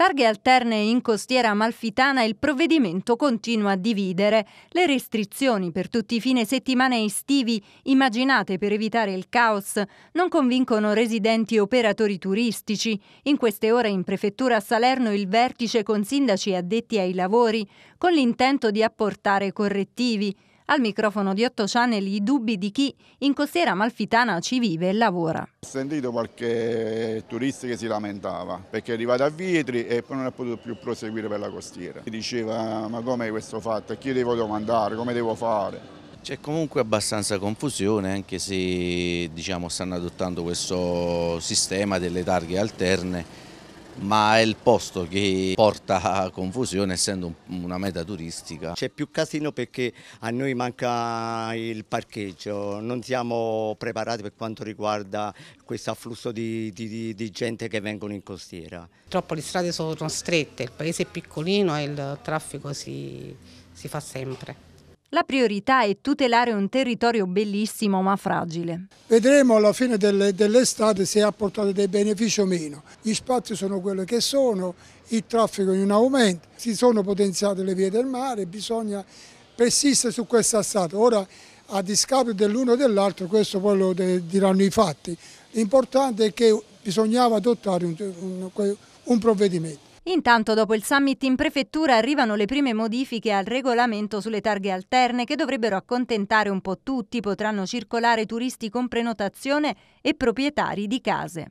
Targhe alterne in costiera amalfitana il provvedimento continua a dividere. Le restrizioni per tutti i fine settimana estivi immaginate per evitare il caos non convincono residenti e operatori turistici. In queste ore in prefettura a Salerno il vertice con sindaci addetti ai lavori con l'intento di apportare correttivi. Al microfono di 8 Channel i dubbi di chi in costiera malfitana ci vive e lavora. Ho sentito qualche turista che si lamentava perché è arrivato a Vietri e poi non è potuto più proseguire per la costiera. Mi diceva ma come è questo fatto, a chi devo domandare, come devo fare? C'è comunque abbastanza confusione anche se diciamo, stanno adottando questo sistema delle targhe alterne ma è il posto che porta a confusione essendo una meta turistica. C'è più casino perché a noi manca il parcheggio, non siamo preparati per quanto riguarda questo afflusso di, di, di gente che vengono in costiera. Purtroppo le strade sono strette, il paese è piccolino e il traffico si, si fa sempre. La priorità è tutelare un territorio bellissimo ma fragile. Vedremo alla fine dell'estate se ha portato dei benefici o meno. Gli spazi sono quelli che sono, il traffico è in aumento, si sono potenziate le vie del mare, bisogna persistere su questa strada. Ora a discapito dell'uno o dell'altro, questo poi lo diranno i fatti. L'importante è che bisognava adottare un, un, un provvedimento. Intanto dopo il summit in prefettura arrivano le prime modifiche al regolamento sulle targhe alterne che dovrebbero accontentare un po' tutti, potranno circolare turisti con prenotazione e proprietari di case.